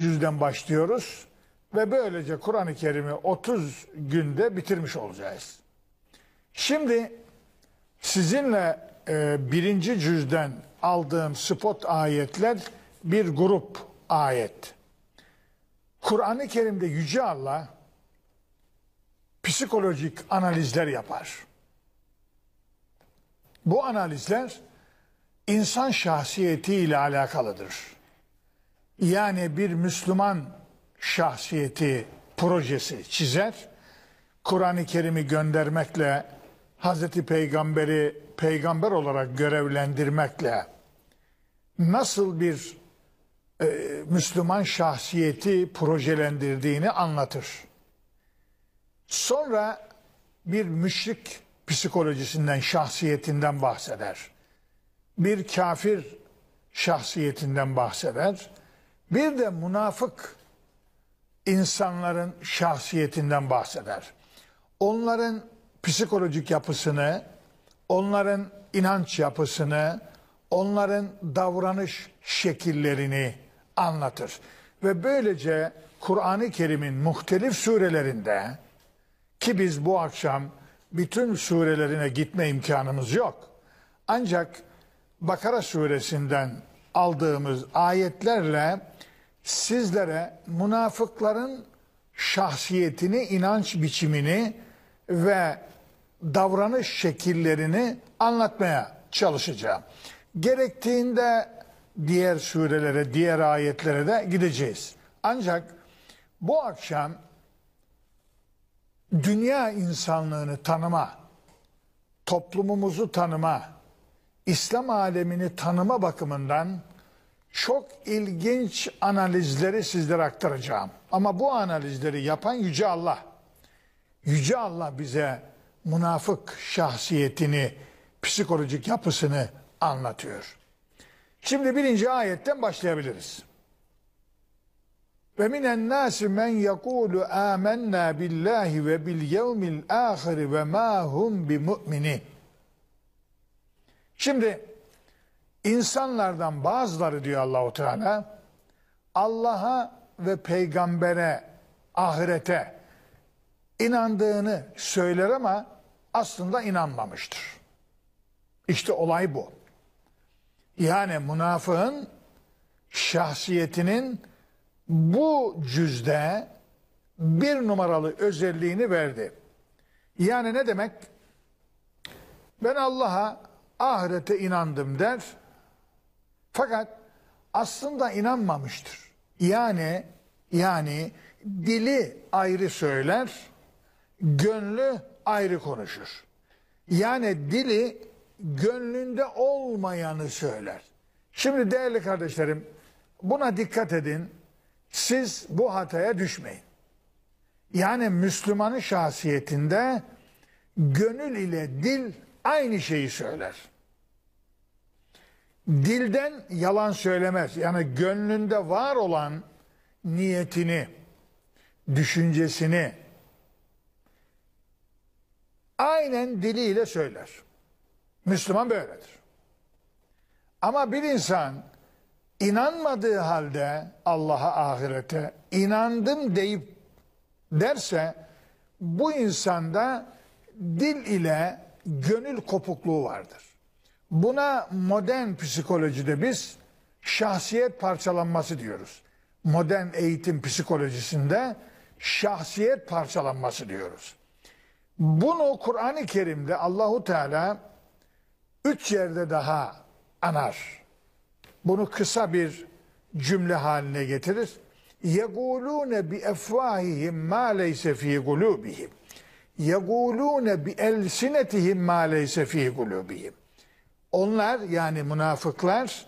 cüzden başlıyoruz ve böylece Kur'an-ı Kerim'i 30 günde bitirmiş olacağız. Şimdi sizinle e, birinci cüzden aldığım spot ayetler bir grup ayet. Kur'an-ı Kerim'de Yüce Allah psikolojik analizler yapar. Bu analizler insan şahsiyeti ile alakalıdır yani bir Müslüman şahsiyeti projesi çizer. Kur'an-ı Kerim'i göndermekle Hazreti Peygamber'i peygamber olarak görevlendirmekle nasıl bir e, Müslüman şahsiyeti projelendirdiğini anlatır. Sonra bir müşrik psikolojisinden, şahsiyetinden bahseder. Bir kafir şahsiyetinden bahseder bir de münafık insanların şahsiyetinden bahseder. Onların psikolojik yapısını, onların inanç yapısını, onların davranış şekillerini anlatır. Ve böylece Kur'an-ı Kerim'in muhtelif surelerinde ki biz bu akşam bütün surelerine gitme imkanımız yok. Ancak Bakara suresinden aldığımız ayetlerle sizlere münafıkların şahsiyetini, inanç biçimini ve davranış şekillerini anlatmaya çalışacağım. Gerektiğinde diğer surelere, diğer ayetlere de gideceğiz. Ancak bu akşam dünya insanlığını tanıma, toplumumuzu tanıma, İslam alemini tanıma bakımından çok ilginç analizleri sizlere aktaracağım. Ama bu analizleri yapan Yüce Allah. Yüce Allah bize münafık şahsiyetini, psikolojik yapısını anlatıyor. Şimdi birinci ayetten başlayabiliriz. Ve minen nasi men yekulu amennâ billahi ve bil yevmil âhiri ve mâ hum bi mu'mini. Şimdi İnsanlardan bazıları diyor Allahu Teala Allah'a ve peygambere, ahirete inandığını söyler ama aslında inanmamıştır. İşte olay bu. Yani münafığın şahsiyetinin bu cüzde bir numaralı özelliğini verdi. Yani ne demek? Ben Allah'a ahirete inandım der fakat aslında inanmamıştır. Yani yani dili ayrı söyler, gönlü ayrı konuşur. Yani dili gönlünde olmayanı söyler. Şimdi değerli kardeşlerim buna dikkat edin. Siz bu hataya düşmeyin. Yani Müslümanın şahsiyetinde gönül ile dil aynı şeyi söyler dilden yalan söylemez. Yani gönlünde var olan niyetini, düşüncesini aynen diliyle söyler. Müslüman böyledir. Ama bir insan inanmadığı halde Allah'a ahirete inandım deyip derse bu insanda dil ile gönül kopukluğu vardır. Buna modern psikolojide biz şahsiyet parçalanması diyoruz. Modern eğitim psikolojisinde şahsiyet parçalanması diyoruz. Bunu Kur'an-ı Kerim'de Allahu Teala üç yerde daha anar. Bunu kısa bir cümle haline getirir. Yegulune bi efvahihim ma leyse fi gulubihim. Yegulune bi elsinetihim ma leyse fi onlar yani münafıklar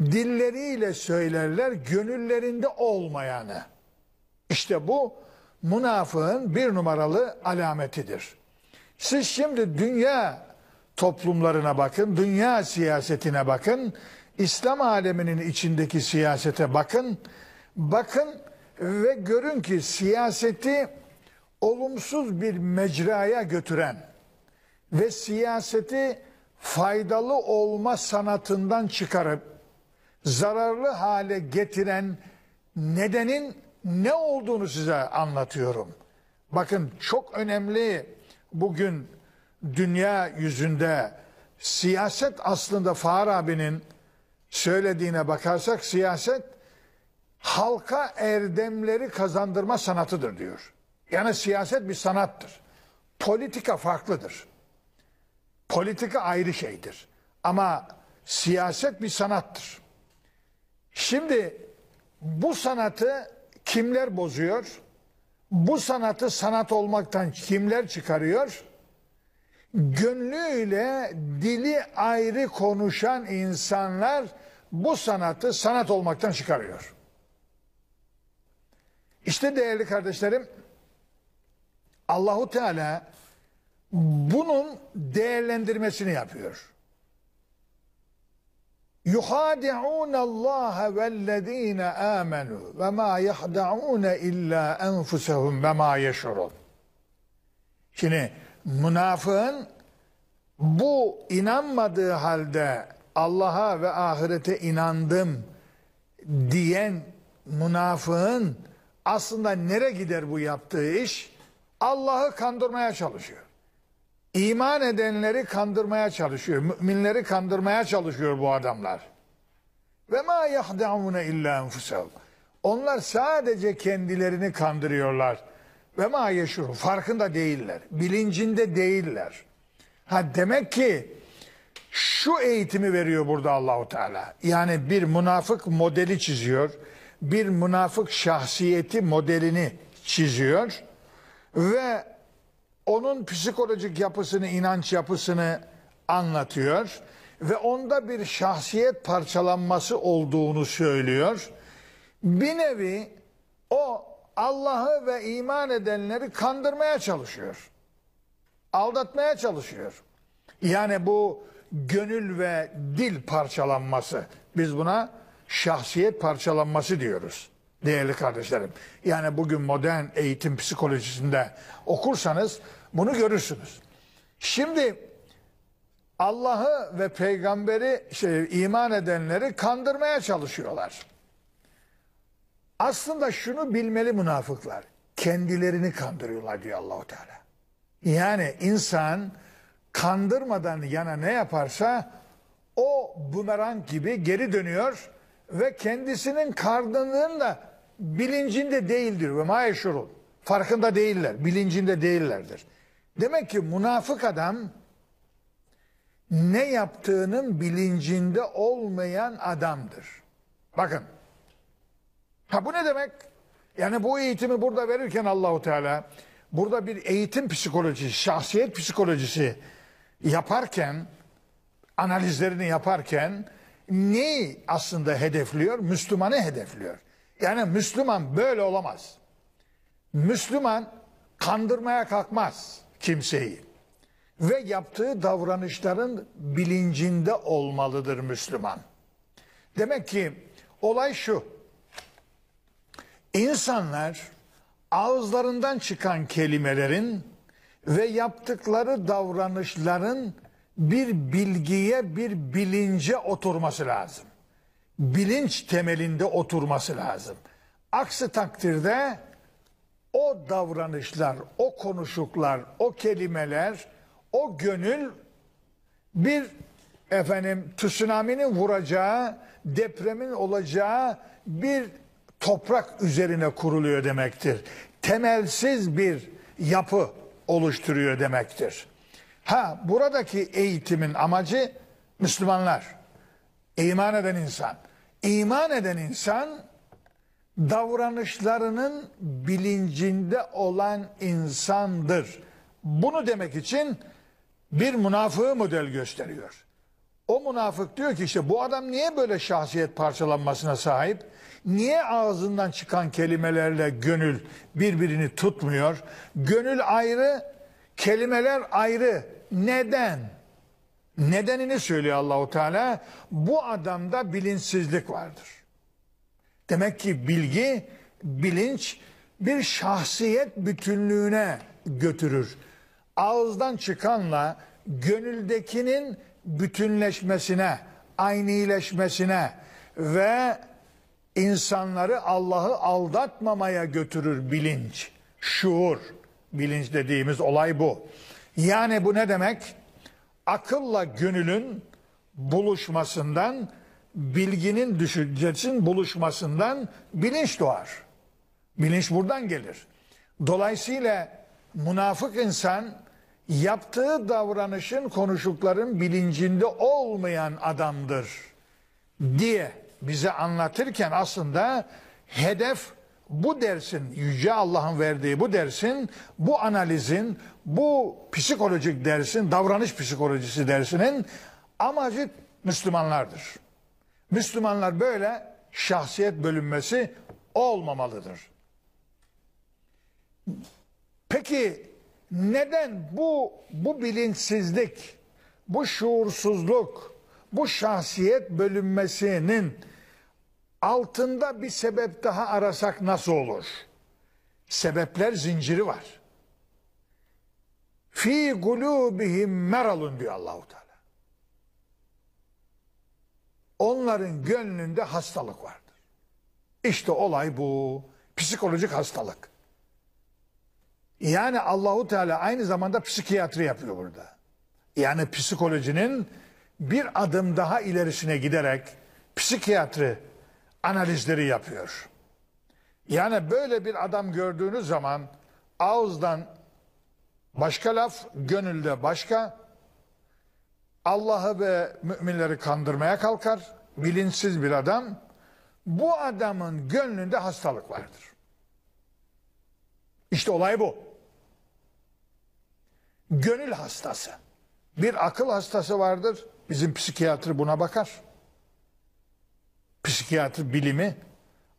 dilleriyle söylerler gönüllerinde olmayanı. İşte bu münafığın bir numaralı alametidir. Siz şimdi dünya toplumlarına bakın, dünya siyasetine bakın, İslam aleminin içindeki siyasete bakın, bakın ve görün ki siyaseti olumsuz bir mecraya götüren ve siyaseti faydalı olma sanatından çıkarıp zararlı hale getiren nedenin ne olduğunu size anlatıyorum. Bakın çok önemli bugün dünya yüzünde siyaset aslında Farabi'nin söylediğine bakarsak siyaset halka erdemleri kazandırma sanatıdır diyor. Yani siyaset bir sanattır. Politika farklıdır politika ayrı şeydir. Ama siyaset bir sanattır. Şimdi bu sanatı kimler bozuyor? Bu sanatı sanat olmaktan kimler çıkarıyor? Gönlüyle dili ayrı konuşan insanlar bu sanatı sanat olmaktan çıkarıyor. İşte değerli kardeşlerim Allahu Teala bunun değerlendirmesini yapıyor. يُخَادِعُونَ اللّٰهَ وَالَّذ۪ينَ آمَنُوا وَمَا يَحْدَعُونَ اِلَّا اَنْفُسَهُمْ وَمَا يَشُرُونَ Şimdi münafığın bu inanmadığı halde Allah'a ve ahirete inandım diyen münafığın aslında nere gider bu yaptığı iş? Allah'ı kandırmaya çalışıyor. İman edenleri kandırmaya çalışıyor. Müminleri kandırmaya çalışıyor bu adamlar. Ve ma yahda'une illa enfusev. Onlar sadece kendilerini kandırıyorlar. Ve ma yeşurun. Farkında değiller. Bilincinde değiller. Ha demek ki şu eğitimi veriyor burada Allahu Teala. Yani bir münafık modeli çiziyor. Bir münafık şahsiyeti modelini çiziyor ve onun psikolojik yapısını, inanç yapısını anlatıyor ve onda bir şahsiyet parçalanması olduğunu söylüyor. Bir nevi o Allah'ı ve iman edenleri kandırmaya çalışıyor. Aldatmaya çalışıyor. Yani bu gönül ve dil parçalanması. Biz buna şahsiyet parçalanması diyoruz. Değerli kardeşlerim. Yani bugün modern eğitim psikolojisinde okursanız bunu görürsünüz. Şimdi Allah'ı ve peygamberi şey, iman edenleri kandırmaya çalışıyorlar. Aslında şunu bilmeli münafıklar. Kendilerini kandırıyorlar diyor Allahu Teala. Yani insan kandırmadan yana ne yaparsa o bumerang gibi geri dönüyor ve kendisinin kandırdığının da bilincinde değildir ve mayeşurun. Farkında değiller, bilincinde değillerdir. Demek ki münafık adam ne yaptığının bilincinde olmayan adamdır. Bakın. Ha bu ne demek? Yani bu eğitimi burada verirken Allahu Teala burada bir eğitim psikolojisi, şahsiyet psikolojisi yaparken analizlerini yaparken neyi aslında hedefliyor? Müslümanı hedefliyor. Yani Müslüman böyle olamaz. Müslüman kandırmaya kalkmaz kimseyi ve yaptığı davranışların bilincinde olmalıdır Müslüman. Demek ki olay şu. İnsanlar ağızlarından çıkan kelimelerin ve yaptıkları davranışların bir bilgiye, bir bilince oturması lazım. Bilinç temelinde oturması lazım. Aksi takdirde o davranışlar, o konuşuklar, o kelimeler, o gönül bir efendim tsunami'nin vuracağı, depremin olacağı bir toprak üzerine kuruluyor demektir. Temelsiz bir yapı oluşturuyor demektir. Ha buradaki eğitimin amacı Müslümanlar. İman eden insan. İman eden insan davranışlarının bilincinde olan insandır. Bunu demek için bir münafığı model gösteriyor. O münafık diyor ki işte bu adam niye böyle şahsiyet parçalanmasına sahip? Niye ağzından çıkan kelimelerle gönül birbirini tutmuyor? Gönül ayrı, kelimeler ayrı. Neden? Nedenini söylüyor Allahu Teala. Bu adamda bilinçsizlik vardır. Demek ki bilgi, bilinç bir şahsiyet bütünlüğüne götürür. Ağızdan çıkanla gönüldekinin bütünleşmesine, aynileşmesine ve insanları Allah'ı aldatmamaya götürür bilinç, şuur. Bilinç dediğimiz olay bu. Yani bu ne demek? Akılla gönülün buluşmasından bilginin düşüncesinin buluşmasından bilinç doğar. Bilinç buradan gelir. Dolayısıyla münafık insan yaptığı davranışın konuşukların bilincinde olmayan adamdır diye bize anlatırken aslında hedef bu dersin, Yüce Allah'ın verdiği bu dersin, bu analizin, bu psikolojik dersin, davranış psikolojisi dersinin amacı Müslümanlardır. Müslümanlar böyle şahsiyet bölünmesi olmamalıdır. Peki neden bu bu bilinçsizlik, bu şuursuzluk, bu şahsiyet bölünmesinin altında bir sebep daha arasak nasıl olur? Sebepler zinciri var. Fi gulubihim meralun diyor Allahu Teala. Onların gönlünde hastalık vardır. İşte olay bu. Psikolojik hastalık. Yani Allahu Teala aynı zamanda psikiyatri yapıyor burada. Yani psikolojinin bir adım daha ilerisine giderek psikiyatri analizleri yapıyor. Yani böyle bir adam gördüğünüz zaman ağızdan başka laf, gönülde başka, Allah'ı ve müminleri kandırmaya kalkar. Bilinçsiz bir adam. Bu adamın gönlünde hastalık vardır. İşte olay bu. Gönül hastası. Bir akıl hastası vardır. Bizim psikiyatr buna bakar. Psikiyatr bilimi.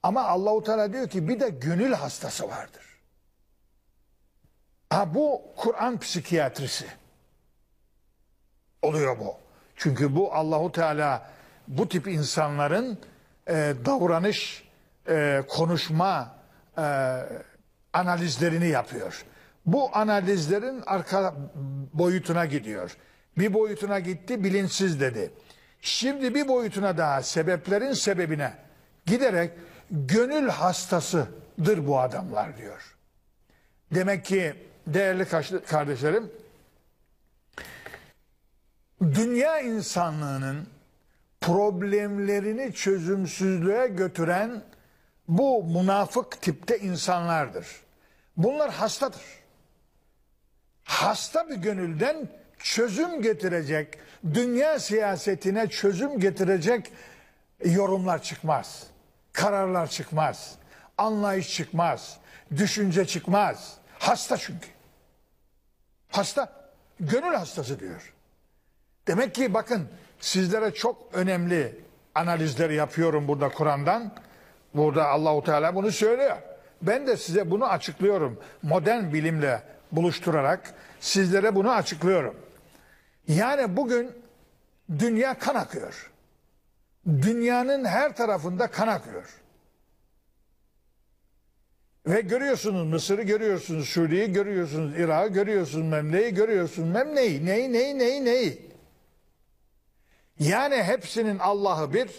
Ama Allahu Teala diyor ki bir de gönül hastası vardır. Ha bu Kur'an psikiyatrisi oluyor bu. Çünkü bu Allahu Teala bu tip insanların e, davranış, e, konuşma e, analizlerini yapıyor. Bu analizlerin arka boyutuna gidiyor. Bir boyutuna gitti bilinçsiz dedi. Şimdi bir boyutuna daha sebeplerin sebebine giderek gönül hastasıdır bu adamlar diyor. Demek ki değerli kardeşlerim dünya insanlığının problemlerini çözümsüzlüğe götüren bu münafık tipte insanlardır. Bunlar hastadır. Hasta bir gönülden çözüm getirecek, dünya siyasetine çözüm getirecek yorumlar çıkmaz. Kararlar çıkmaz. Anlayış çıkmaz. Düşünce çıkmaz. Hasta çünkü. Hasta. Gönül hastası diyor. Demek ki bakın sizlere çok önemli analizleri yapıyorum burada Kur'an'dan. Burada Allahu Teala bunu söylüyor. Ben de size bunu açıklıyorum. Modern bilimle buluşturarak sizlere bunu açıklıyorum. Yani bugün dünya kan akıyor. Dünyanın her tarafında kan akıyor. Ve görüyorsunuz Mısır'ı görüyorsunuz, Suriye'yi görüyorsunuz, Irak'ı görüyorsunuz, Memne'yi görüyorsunuz. Memne'yi neyi neyi neyi neyi? Yani hepsinin Allah'ı bir,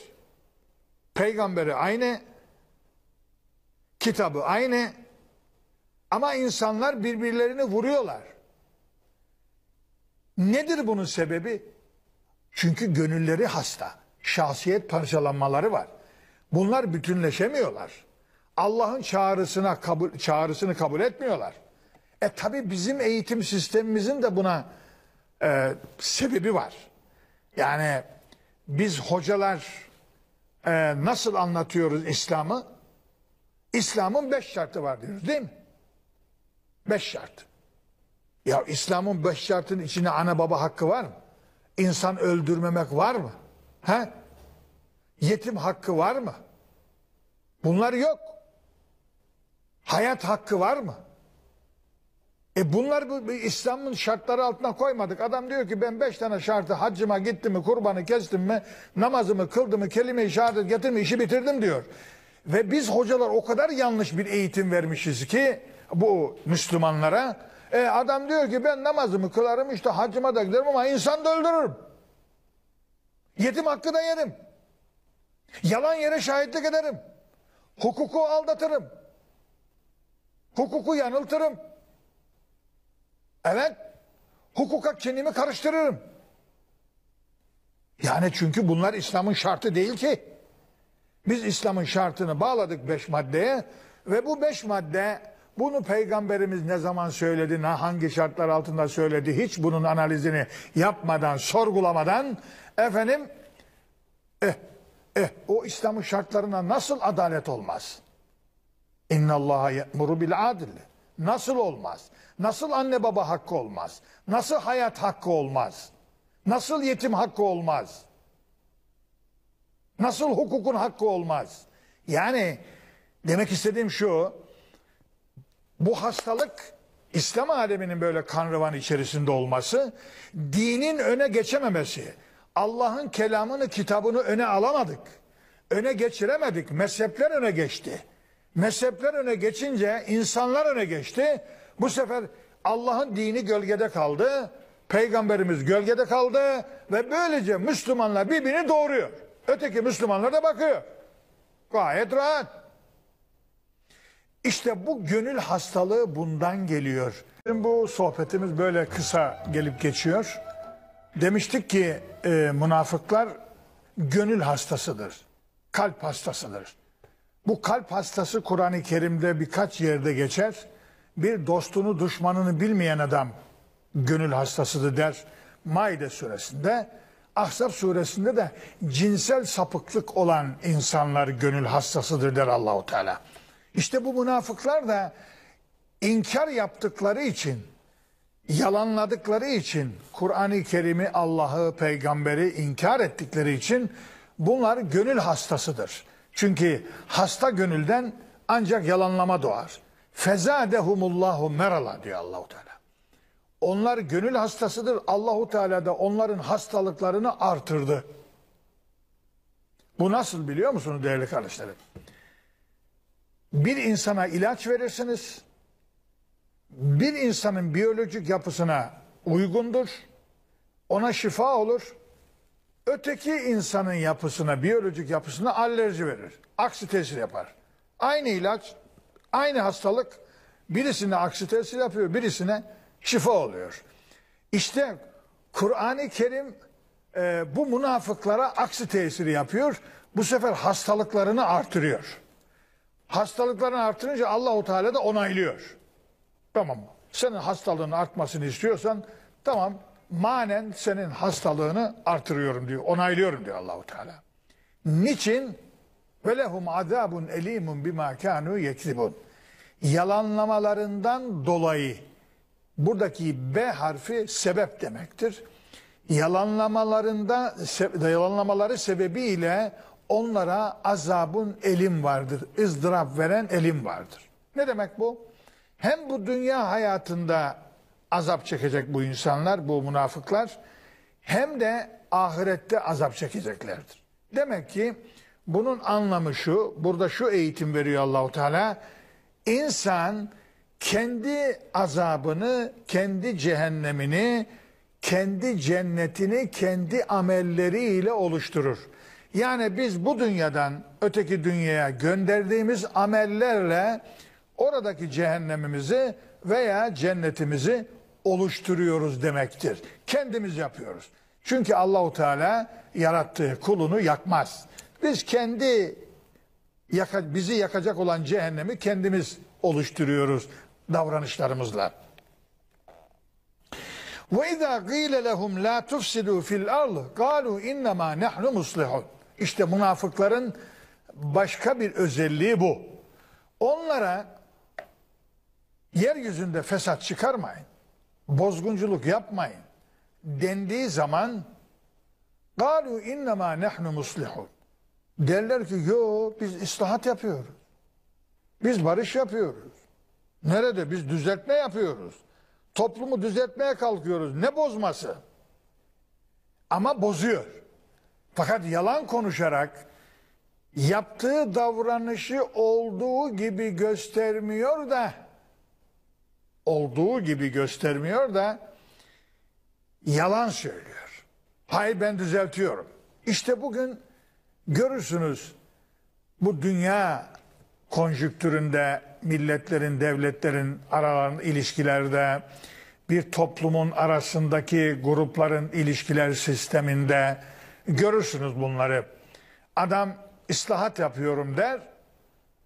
peygamberi aynı, kitabı aynı ama insanlar birbirlerini vuruyorlar. Nedir bunun sebebi? Çünkü gönülleri hasta, şahsiyet parçalanmaları var. Bunlar bütünleşemiyorlar. Allah'ın çağrısına kabul, çağrısını kabul etmiyorlar. E tabi bizim eğitim sistemimizin de buna e, sebebi var. Yani biz hocalar e, nasıl anlatıyoruz İslam'ı? İslam'ın beş şartı var diyoruz değil mi? Beş şart. Ya İslam'ın beş şartının içine ana baba hakkı var mı? İnsan öldürmemek var mı? He? Yetim hakkı var mı? Bunlar yok. Hayat hakkı var mı? E bunlar bu, bu İslam'ın şartları altına koymadık. Adam diyor ki ben beş tane şartı haccıma gittim mi, kurbanı kestim mi, namazımı kıldım mı, kelime-i şehadet getirdim işi bitirdim diyor. Ve biz hocalar o kadar yanlış bir eğitim vermişiz ki bu Müslümanlara. E adam diyor ki ben namazımı kılarım işte hacıma da giderim ama insan da öldürürüm. Yetim hakkı da yerim. Yalan yere şahitlik ederim. Hukuku aldatırım. Hukuku yanıltırım. Evet. Hukuka kendimi karıştırırım. Yani çünkü bunlar İslam'ın şartı değil ki. Biz İslam'ın şartını bağladık beş maddeye ve bu beş madde bunu peygamberimiz ne zaman söyledi, ne hangi şartlar altında söyledi hiç bunun analizini yapmadan, sorgulamadan efendim eh, eh, o İslam'ın şartlarına nasıl adalet olmaz? İnnallaha ye'muru bil adil. Nasıl olmaz? Nasıl anne baba hakkı olmaz? Nasıl hayat hakkı olmaz? Nasıl yetim hakkı olmaz? Nasıl hukukun hakkı olmaz? Yani demek istediğim şu. Bu hastalık İslam aleminin böyle kanrıvan içerisinde olması, dinin öne geçememesi, Allah'ın kelamını, kitabını öne alamadık. Öne geçiremedik. Mezhepler öne geçti. Mezhepler öne geçince insanlar öne geçti. Bu sefer Allah'ın dini gölgede kaldı. Peygamberimiz gölgede kaldı ve böylece Müslümanlar birbirini doğuruyor. Öteki Müslümanlar da bakıyor. Gayet rahat. İşte bu gönül hastalığı bundan geliyor. Bu sohbetimiz böyle kısa gelip geçiyor. Demiştik ki e, münafıklar gönül hastasıdır. Kalp hastasıdır. Bu kalp hastası Kur'an-ı Kerim'de birkaç yerde geçer. Bir dostunu düşmanını bilmeyen adam gönül hastasıdır der Maide suresinde. Ahzab suresinde de cinsel sapıklık olan insanlar gönül hastasıdır der Allahu Teala. İşte bu münafıklar da inkar yaptıkları için, yalanladıkları için, Kur'an-ı Kerim'i, Allah'ı, peygamberi inkar ettikleri için bunlar gönül hastasıdır. Çünkü hasta gönülden ancak yalanlama doğar. Fezadehumullahu merala diyor Allahu Teala. Onlar gönül hastasıdır. Allahu Teala da onların hastalıklarını artırdı. Bu nasıl biliyor musunuz değerli kardeşlerim? Bir insana ilaç verirsiniz. Bir insanın biyolojik yapısına uygundur. Ona şifa olur. Öteki insanın yapısına, biyolojik yapısına alerji verir. Aksi tesir yapar. Aynı ilaç, aynı hastalık birisine aksi tesir yapıyor, birisine şifa oluyor. İşte Kur'an-ı Kerim e, bu münafıklara aksi tesiri yapıyor. Bu sefer hastalıklarını artırıyor. Hastalıklarını artırınca Allahu Teala da onaylıyor. Tamam mı? Senin hastalığın artmasını istiyorsan tamam manen senin hastalığını artırıyorum diyor. Onaylıyorum diyor Allahu Teala. Niçin? Velehum azabun elimun bima kanu yeksibun. Yalanlamalarından dolayı buradaki B harfi sebep demektir. Yalanlamalarında yalanlamaları sebebiyle onlara azabun elim vardır. ızdırap veren elim vardır. Ne demek bu? Hem bu dünya hayatında azap çekecek bu insanlar, bu münafıklar hem de ahirette azap çekeceklerdir. Demek ki bunun anlamı şu, burada şu eğitim veriyor Allahu Teala. İnsan kendi azabını, kendi cehennemini, kendi cennetini kendi amelleriyle oluşturur. Yani biz bu dünyadan öteki dünyaya gönderdiğimiz amellerle oradaki cehennemimizi veya cennetimizi oluşturuyoruz demektir. Kendimiz yapıyoruz. Çünkü Allahu Teala yarattığı kulunu yakmaz. Biz kendi yaka, bizi yakacak olan cehennemi kendimiz oluşturuyoruz davranışlarımızla. Ve izâ gîle lehum lâ tufsidû fil ard kâlû innemâ nahnu muslihun. İşte münafıkların başka bir özelliği bu. Onlara yeryüzünde fesat çıkarmayın bozgunculuk yapmayın dendiği zaman galu innema nehnu muslihun derler ki yo biz islahat yapıyoruz. Biz barış yapıyoruz. Nerede? Biz düzeltme yapıyoruz. Toplumu düzeltmeye kalkıyoruz. Ne bozması? Ama bozuyor. Fakat yalan konuşarak yaptığı davranışı olduğu gibi göstermiyor da olduğu gibi göstermiyor da yalan söylüyor. Hayır ben düzeltiyorum. İşte bugün görürsünüz bu dünya konjüktüründe milletlerin, devletlerin araların ilişkilerde bir toplumun arasındaki grupların ilişkiler sisteminde görürsünüz bunları. Adam islahat yapıyorum der,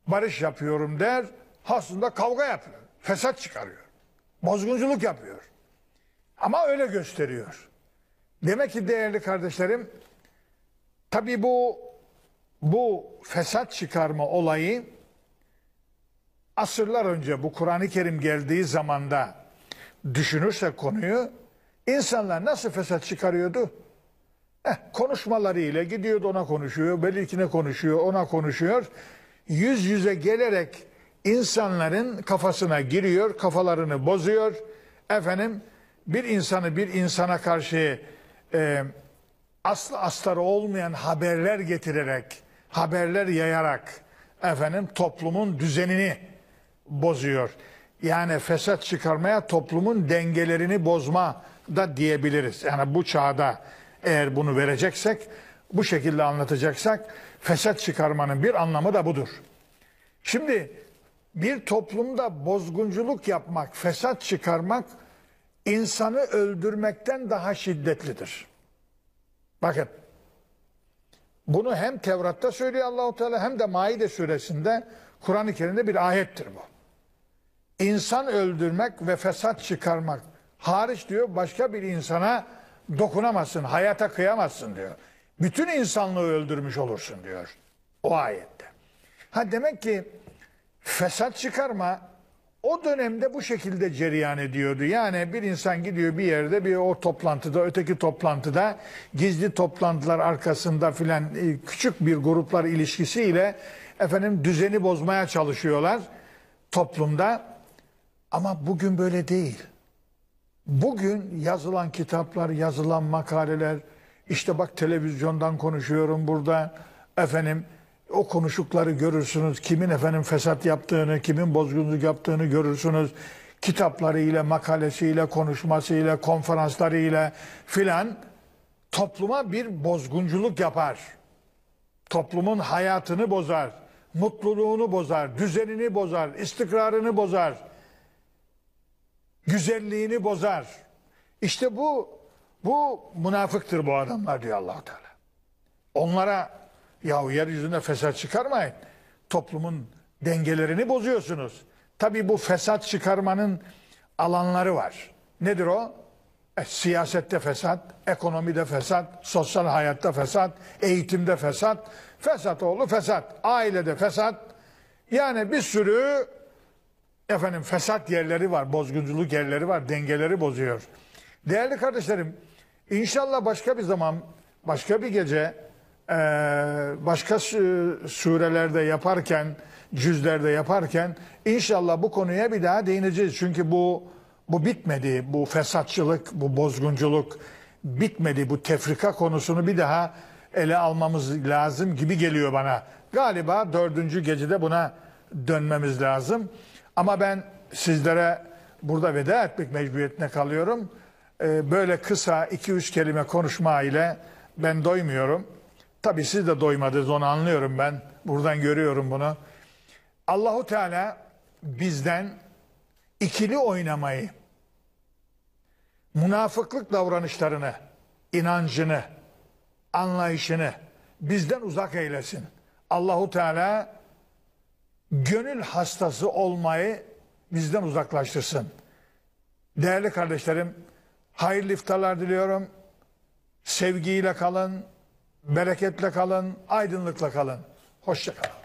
barış yapıyorum der, aslında kavga yapıyor, fesat çıkarıyor. Bozgunculuk yapıyor. Ama öyle gösteriyor. Demek ki değerli kardeşlerim, tabi bu bu fesat çıkarma olayı asırlar önce bu Kur'an-ı Kerim geldiği zamanda düşünürsek konuyu insanlar nasıl fesat çıkarıyordu? Konuşmaları ile gidiyordu ona konuşuyor, belikine konuşuyor, ona konuşuyor. Yüz yüze gelerek insanların kafasına giriyor, kafalarını bozuyor. Efendim bir insanı bir insana karşı e, aslı astarı olmayan haberler getirerek, haberler yayarak efendim toplumun düzenini bozuyor. Yani fesat çıkarmaya toplumun dengelerini bozma da diyebiliriz. Yani bu çağda eğer bunu vereceksek, bu şekilde anlatacaksak fesat çıkarmanın bir anlamı da budur. Şimdi bir toplumda bozgunculuk yapmak, fesat çıkarmak insanı öldürmekten daha şiddetlidir. Bakın. Bunu hem Tevrat'ta söylüyor Allahu Teala hem de Maide suresinde Kur'an-ı Kerim'de bir ayettir bu. İnsan öldürmek ve fesat çıkarmak hariç diyor başka bir insana dokunamazsın, hayata kıyamazsın diyor. Bütün insanlığı öldürmüş olursun diyor o ayette. Ha demek ki fesat çıkarma o dönemde bu şekilde cereyan ediyordu. Yani bir insan gidiyor bir yerde bir o toplantıda öteki toplantıda gizli toplantılar arkasında filan e, küçük bir gruplar ilişkisiyle efendim düzeni bozmaya çalışıyorlar toplumda. Ama bugün böyle değil. Bugün yazılan kitaplar, yazılan makaleler, işte bak televizyondan konuşuyorum burada efendim o konuşukları görürsünüz. Kimin efendim fesat yaptığını, kimin bozgunluk yaptığını görürsünüz. Kitaplarıyla, makalesiyle, konuşmasıyla, konferanslarıyla filan topluma bir bozgunculuk yapar. Toplumun hayatını bozar, mutluluğunu bozar, düzenini bozar, istikrarını bozar, güzelliğini bozar. İşte bu bu münafıktır bu adamlar diyor Allah Teala. Onlara Yahu yeryüzünde fesat çıkarmayın. Toplumun dengelerini bozuyorsunuz. Tabi bu fesat çıkarmanın alanları var. Nedir o? E, siyasette fesat, ekonomide fesat, sosyal hayatta fesat, eğitimde fesat, fesat oğlu fesat, ailede fesat. Yani bir sürü efendim fesat yerleri var, bozgunculuk yerleri var, dengeleri bozuyor. Değerli kardeşlerim, inşallah başka bir zaman, başka bir gece ee, başka surelerde yaparken, cüzlerde yaparken inşallah bu konuya bir daha değineceğiz. Çünkü bu bu bitmedi. Bu fesatçılık, bu bozgunculuk bitmedi. Bu tefrika konusunu bir daha ele almamız lazım gibi geliyor bana. Galiba dördüncü gecede buna dönmemiz lazım. Ama ben sizlere burada veda etmek mecburiyetine kalıyorum. Ee, böyle kısa iki üç kelime konuşma ile ben doymuyorum. Tabii siz de doymadınız onu anlıyorum ben. Buradan görüyorum bunu. Allahu Teala bizden ikili oynamayı, münafıklık davranışlarını, inancını, anlayışını bizden uzak eylesin. Allahu Teala gönül hastası olmayı bizden uzaklaştırsın. Değerli kardeşlerim, hayırlı iftarlar diliyorum. Sevgiyle kalın, Bereketle kalın, aydınlıkla kalın. Hoşçakalın.